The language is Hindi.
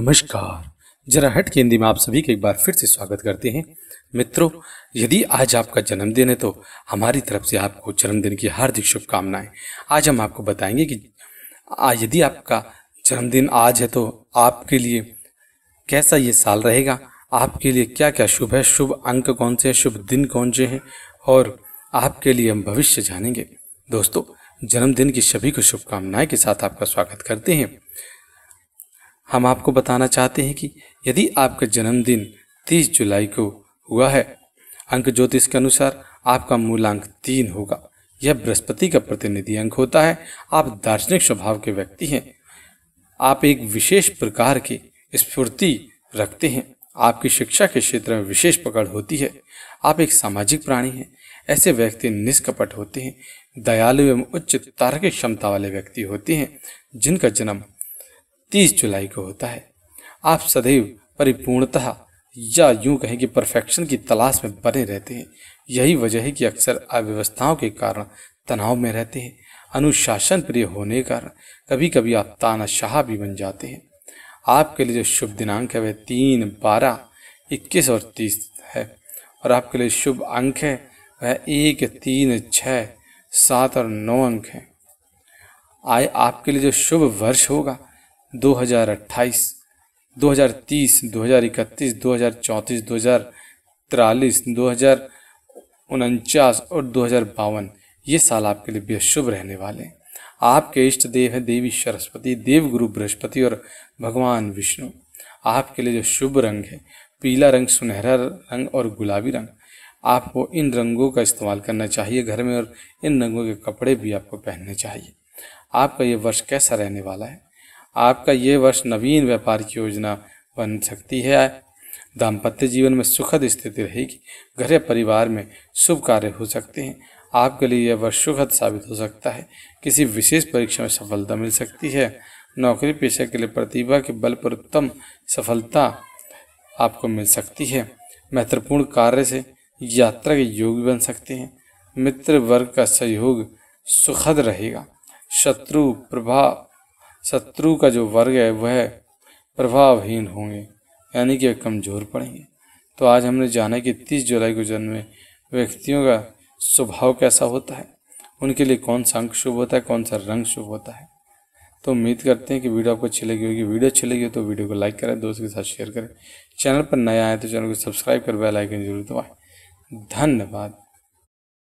नमस्कार जरा हट के हिंदी में आप सभी का एक बार फिर से स्वागत करते हैं मित्रों यदि आज आपका जन्मदिन है तो हमारी तरफ से आपको जन्मदिन की हार्दिक शुभकामनाएं आज हम आपको बताएंगे कि यदि आपका जन्मदिन आज है तो आपके लिए कैसा ये साल रहेगा आपके लिए क्या क्या शुभ है शुभ अंक कौन से हैं शुभ दिन कौन से हैं और आपके लिए हम भविष्य जानेंगे दोस्तों जन्मदिन की सभी को शुभकामनाएं के साथ आपका स्वागत करते हैं हम आपको बताना चाहते हैं कि यदि आपका जन्मदिन 30 जुलाई को हुआ है अंक ज्योतिष के अनुसार आपका मूलांक तीन होगा यह बृहस्पति का प्रतिनिधि अंक होता है आप दार्शनिक स्वभाव के व्यक्ति हैं आप एक विशेष प्रकार की स्फूर्ति रखते हैं आपकी शिक्षा के क्षेत्र में विशेष पकड़ होती है आप एक सामाजिक प्राणी हैं ऐसे व्यक्ति निष्कपट होते हैं दयालु एवं उच्च तार्किक क्षमता वाले व्यक्ति होते हैं जिनका जन्म तीस जुलाई को होता है आप सदैव परिपूर्णतः या यूं कहें कि परफेक्शन की तलाश में बने रहते हैं यही वजह है कि अक्सर अव्यवस्थाओं के कारण तनाव में रहते हैं अनुशासन प्रिय होने का कारण कभी कभी आप तानाशाह भी बन जाते हैं आपके लिए जो शुभ दिनांक है वह तीन बारह इक्कीस और तीस है और आपके लिए शुभ अंक है वह एक तीन छः सात और नौ अंक हैं आए आपके लिए जो शुभ वर्ष होगा 2028, 2030, 2031, 2034, हज़ार 2049 और दो ये साल आपके लिए बेहद शुभ रहने वाले हैं आपके इष्ट देव हैं देवी सरस्वती देव गुरु बृहस्पति और भगवान विष्णु आपके लिए जो शुभ रंग है पीला रंग सुनहरा रंग और गुलाबी रंग आपको इन रंगों का इस्तेमाल करना चाहिए घर में और इन रंगों के कपड़े भी आपको पहनने चाहिए आपका ये वर्ष कैसा रहने वाला है आपका ये वर्ष नवीन व्यापार की योजना बन सकती है दाम्पत्य जीवन में सुखद स्थिति रहेगी घर या परिवार में शुभ कार्य हो सकते हैं आपके लिए यह वर्ष सुखद साबित हो सकता है किसी विशेष परीक्षा में सफलता मिल सकती है नौकरी पेशा के लिए प्रतिभा के बल पर उत्तम सफलता आपको मिल सकती है महत्वपूर्ण कार्य से यात्रा के योग बन सकते हैं मित्र वर्ग का सहयोग सुखद रहेगा शत्रु प्रभाव शत्रु का जो वर्ग है वह प्रभावहीन होंगे यानी कि कमज़ोर पड़ेंगे तो आज हमने जाना कि तीस जुलाई को जन्मे व्यक्तियों का स्वभाव कैसा होता है उनके लिए कौन सा अंक शुभ होता है कौन सा रंग शुभ होता है तो उम्मीद करते हैं कि वीडियो आपको अच्छी लगी होगी वीडियो अच्छी लगी हो तो वीडियो को लाइक करें दोस्तों के साथ शेयर करें चैनल पर नया आए तो चैनल को सब्सक्राइब कर बेल आइकन जरूर दबाएं धन्यवाद